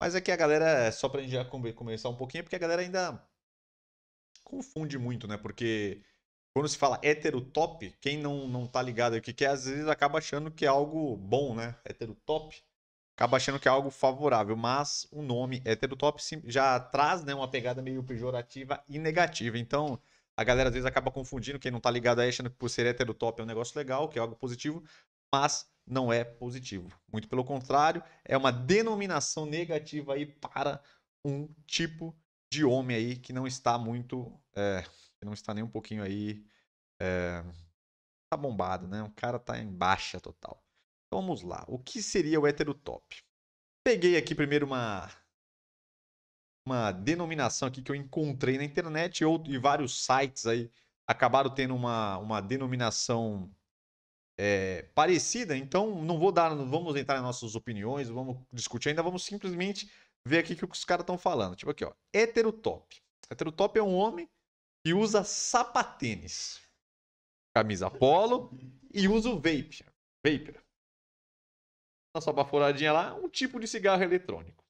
Mas aqui é a galera, é só pra gente já começar um pouquinho, é porque a galera ainda confunde muito, né? Porque quando se fala top, quem não, não tá ligado aqui, que às vezes acaba achando que é algo bom, né? top, acaba achando que é algo favorável, mas o nome top já traz né, uma pegada meio pejorativa e negativa. Então, a galera às vezes acaba confundindo, quem não tá ligado aí, achando que por ser top é um negócio legal, que é algo positivo, mas não é positivo. Muito pelo contrário, é uma denominação negativa aí para um tipo de homem aí que não está muito, é, não está nem um pouquinho aí, é, tá bombado, né? O cara tá em baixa total. Então vamos lá. O que seria o top? Peguei aqui primeiro uma uma denominação aqui que eu encontrei na internet e, outro, e vários sites aí acabaram tendo uma, uma denominação é, parecida, então não vou dar, não vamos entrar em nossas opiniões, vamos discutir ainda, vamos simplesmente ver aqui o que os caras estão falando. Tipo aqui, ó, heterotop. Heterotop é um homem que usa sapatênis, camisa polo e usa o vape. Vapor. Na sua baforadinha lá, um tipo de cigarro eletrônico.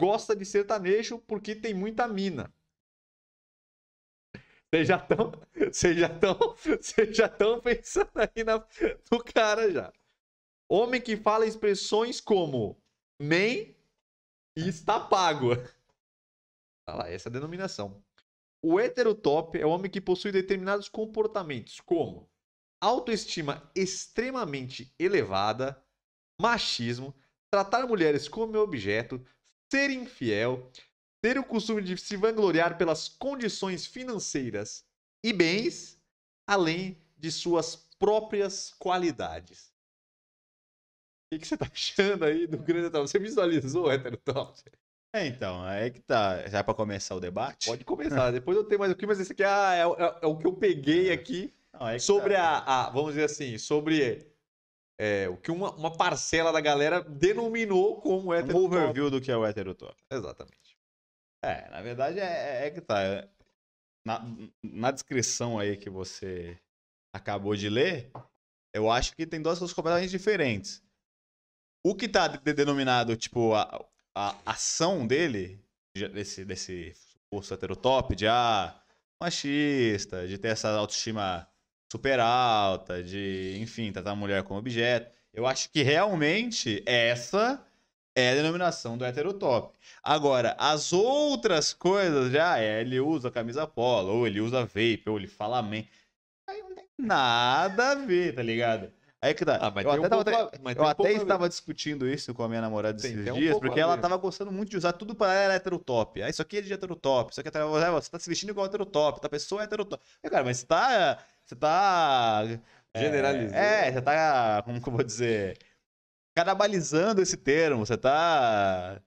Gosta de sertanejo porque tem muita mina. Vocês já estão, vocês já estão, vocês já estão pensando aí na, no cara já. Homem que fala expressões como nem e está pago. Olha tá lá, essa é a denominação. O heterotop é o homem que possui determinados comportamentos, como autoestima extremamente elevada, machismo, tratar mulheres como objeto, ser infiel, ter o costume de se vangloriar pelas condições financeiras e bens, além de suas próprias qualidades. O que, que você tá achando aí do grande Você visualizou o top? É, então, é que tá. Já é pra começar o debate? Pode começar, depois eu tenho mais o que, mas esse aqui ah, é, é, é, o que eu peguei é. aqui Não, é sobre tá... a, a, vamos dizer assim, sobre é, o que uma, uma, parcela da galera denominou como heterotop. Um overview do que é o top. Exatamente. É, na verdade é, é, é que tá. É, na, na, descrição aí que você acabou de ler, eu acho que tem duas coisas completamente diferentes. O que tá de, denominado, tipo, a, a ação dele, desse, desse suposto heterotop, de ah, machista, de ter essa autoestima super alta, de, enfim, tratar a mulher como objeto. Eu acho que realmente é essa é a denominação do heterotop. Agora, as outras coisas já é, ele usa camisa polo, ou ele usa vape, ou ele fala amém. Aí não tem nada a ver, tá ligado? Aí que tá. Ah, eu até, um tava, eu um até estava discutindo isso com a minha namorada esses tem, tem dias, um porque ela estava gostando muito de usar tudo para ela heterotop. Aí ah, isso aqui é de heterotop, isso aqui é heterotop, ah, você tá se vestindo igual heterotop, tá pessoa é heterotop. cara, mas você tá. Você tá. É, Generalizando. É, é, você tá. Como que eu vou dizer? canibalizando esse termo, você tá.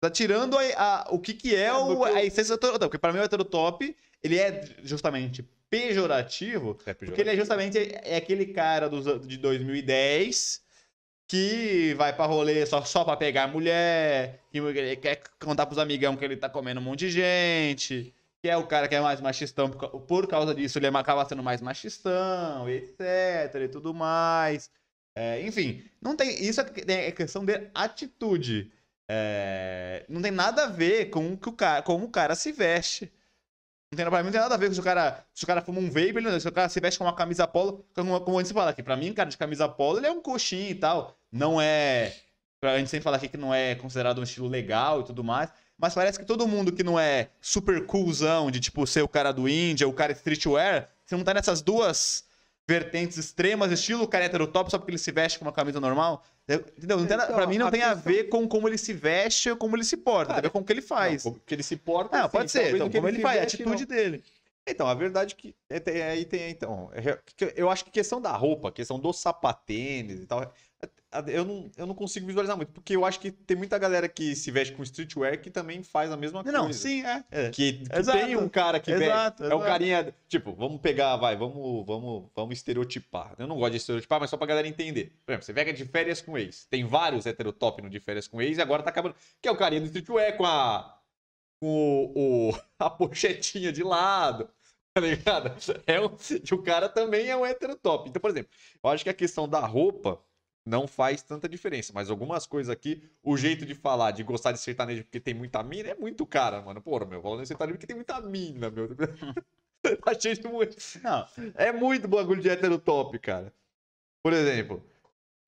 Tá tirando a, a, o que, que é, é o, a essência do heterotop. Porque pra mim o heterotop, ele é justamente pejorativo, é pejorativo, porque ele é justamente é aquele cara dos, de 2010 que vai pra rolê só, só pra pegar mulher, que quer contar pros amigão que ele tá comendo um monte de gente, que é o cara que é mais machistão, por, por causa disso ele acaba sendo mais machistão, etc e tudo mais. É, enfim, não tem. Isso é, é questão de atitude. É, não tem nada a ver com que o cara, como o cara se veste. Não tem, pra mim não tem nada a ver com se o cara, se o cara fuma um vape, se o cara se veste com uma camisa polo, como, a gente fala aqui, pra mim, cara de camisa polo, ele é um coxinho e tal. Não é. A gente sempre fala aqui que não é considerado um estilo legal e tudo mais. Mas parece que todo mundo que não é super coolzão de, tipo, ser o cara do índia, é o cara streetwear, se não tá nessas duas vertentes extremas, estilo careta do top, só porque ele se veste com uma camisa normal. Entendeu? então, pra mim não tem questão... a ver com como ele se veste ou como ele se porta, tem a ver com o que ele faz. Não, que ele se porta. Ah, assim, pode ser. Então, como ele, ele faz, a atitude não. dele. Então, a verdade é que é, aí tem, então, é, eu acho que questão da roupa, questão do sapatênis e tal, eu não, eu não consigo visualizar muito, porque eu acho que tem muita galera que se veste com streetwear que também faz a mesma coisa. Não, sim, é. é. Que, que tem um cara que exato, veste. Exato. É o um carinha. Tipo, vamos pegar, vai, vamos, vamos, vamos estereotipar. Eu não gosto de estereotipar, mas só pra galera entender. Por exemplo, você pega de férias com ex. Tem vários heterotop no de férias com ex e agora tá acabando. Que é o carinha do streetwear com a. com o, o a pochetinha de lado tá ligado? É um, o cara também é um heterotop. Então, por exemplo, eu acho que a questão da roupa não faz tanta diferença. Mas algumas coisas aqui, o jeito de falar, de gostar de sertanejo porque tem muita mina, é muito cara, mano. Porra, meu, falando de sertanejo porque tem muita mina, meu. tá cheio de muito. Não. É muito bagulho de hétero top, cara. Por exemplo,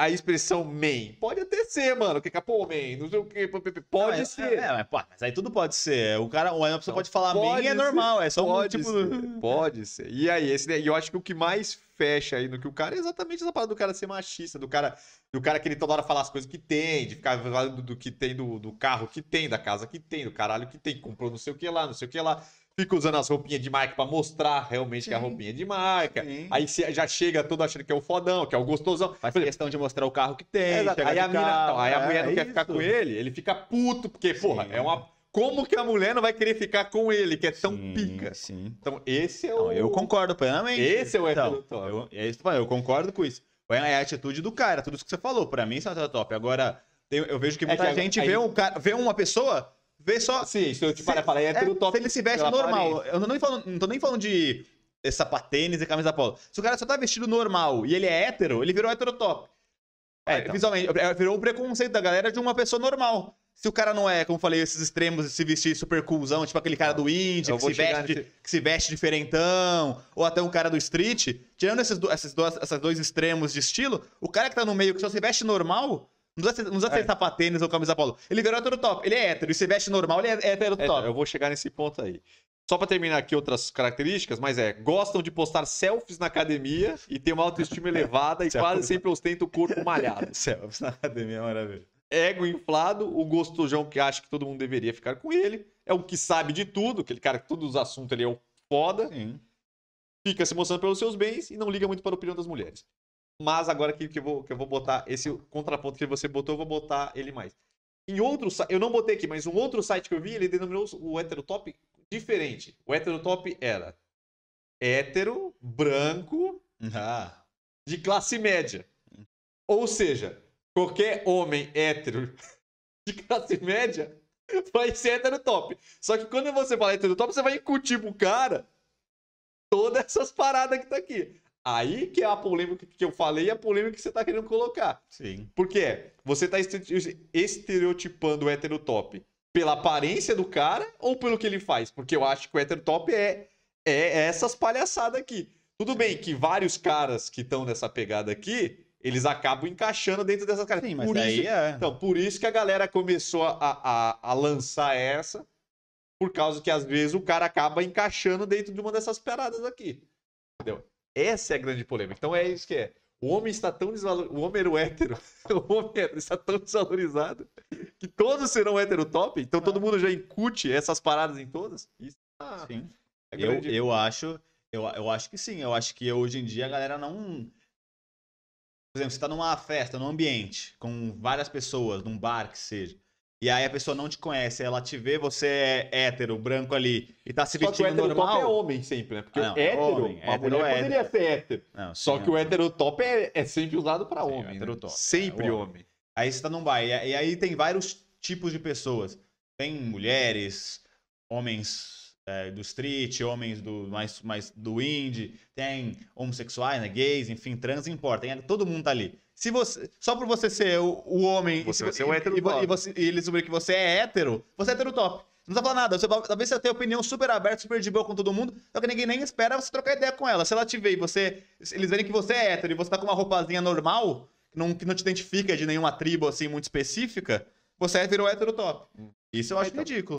a expressão man. Pode até ser, mano. Que capô, man. Não sei o que. Pode não, é, ser. É, é, mas, aí tudo pode ser. O cara, uma pessoa pode falar é pode man ser. é normal. É só pode um tipo. Ser. Pode ser. E aí, esse, né? eu acho que o que mais fecha aí no que o cara é exatamente essa parada do cara ser machista, do cara, do cara ele toda hora falar as coisas que tem, de ficar falando do, do que tem, do, do carro que tem, da casa que tem, do caralho que tem, comprou não sei o que lá, não sei o que lá fica usando as roupinhas de marca para mostrar realmente Sim. que é a roupinha de marca. Sim. Aí você já chega todo achando que é o fodão, que é o gostosão. Faz exemplo, questão de mostrar o carro que tem. É, aí, a carro, aí, a mulher é, não quer isso. ficar com ele, ele fica puto, porque, Sim. porra, é uma. Como que a mulher não vai querer ficar com ele, que é tão pica? Sim. Então, esse é o. Não, eu concordo plenamente. Esse é o então, top. Eu, é isso, eu concordo com isso. É a atitude do cara, tudo isso que você falou. Para mim, isso é o top. Agora, eu vejo que é muita é que, gente aí... vê, um cara, vê uma pessoa Vê só. Sim, se eu te parar falar, é, tudo é, top. Se ele se veste normal. Eu não, nem não tô nem falando de eh, sapatênis e camisa polo. Se o cara só tá vestido normal e ele é hétero, ele virou heterotop. top ah, é, então. visualmente, é, virou o preconceito da galera de uma pessoa normal. Se o cara não é, como eu falei, esses extremos de se vestir super coolzão, tipo aquele cara do indie, que se, veste, nesse... que se veste diferentão, ou até um cara do street, tirando esses, do, esses, dois, esses dois extremos de estilo, o cara que tá no meio que só se veste normal, não usa não ser é. sapatênis ou camisa polo. Ele virou hétero top. Ele é hétero. E se veste normal, ele é hétero top. Eu vou chegar nesse ponto aí. Só para terminar aqui outras características, mas é, gostam de postar selfies na academia e tem uma autoestima elevada e quase sempre ostenta o corpo malhado. selfies na academia é maravilha. Ego inflado, o gostojão que acha que todo mundo deveria ficar com ele, é o que sabe de tudo, aquele cara que todos os assuntos ele é o foda. Sim. Fica se mostrando pelos seus bens e não liga muito para a opinião das mulheres. Mas agora que, que, eu vou, que eu vou botar esse contraponto que você botou, eu vou botar ele mais. Em outro eu não botei aqui, mas um outro site que eu vi, ele denominou o heterotop diferente. O heterotop era hétero, branco, ah. de classe média. Ou seja, qualquer homem hétero de classe média vai ser heterotop. Só que quando você fala heterotop, você vai incutir pro cara todas essas paradas que tá aqui. Aí que é a polêmica que eu falei e a polêmica que você está querendo colocar. Sim. Porque você tá está estereotipando o hétero top pela aparência do cara ou pelo que ele faz? Porque eu acho que o hétero top é, é essas palhaçadas aqui. Tudo bem que vários caras que estão nessa pegada aqui, eles acabam encaixando dentro dessas caras. Sim, mas por isso, é... Então, por isso que a galera começou a, a, a lançar essa, por causa que às vezes o cara acaba encaixando dentro de uma dessas paradas aqui. Entendeu? Essa é a grande polêmica. Então é isso que é. O homem está tão desvalorizado. O homem era o hétero. O homem está tão desvalorizado que todos serão hétero top. Então todo ah. mundo já incute essas paradas em todas. Isso tá... sim. É eu, eu acho. Eu, eu acho que sim. Eu acho que hoje em dia a galera não. Por exemplo, você está numa festa, num ambiente, com várias pessoas, num bar que seja. E aí a pessoa não te conhece, ela te vê, você é hétero, branco ali, e tá se só vestindo normal. Só que o hétero top é homem sempre, né? Porque ah, não, hétero, homem, uma hétero mulher é, é poderia hétero. ser hétero. Não, sim, só que não. o hétero top é, é sempre usado pra sim, homem. Hétero né? top. Sempre é, homem. homem. Aí você tá num bar, e, e aí tem vários tipos de pessoas. Tem mulheres, homens é, do street, homens do mais, mais do indie, tem homossexuais, né, gays, enfim, trans, importa. Tem, todo mundo tá ali se você, só por você ser o, o homem você e, ser um e, top. e, você, e eles descobrir que você é hétero, você é hétero top. Não tá falando nada. Você, talvez você tenha opinião super aberta, super de boa com todo mundo, só que ninguém nem espera você trocar ideia com ela. Se ela te vê e você. Eles verem que você é hétero e você tá com uma roupazinha normal, que não, que não te identifica de nenhuma tribo assim muito específica, você é, virou hétero top. Hum. Isso eu acho então. ridículo.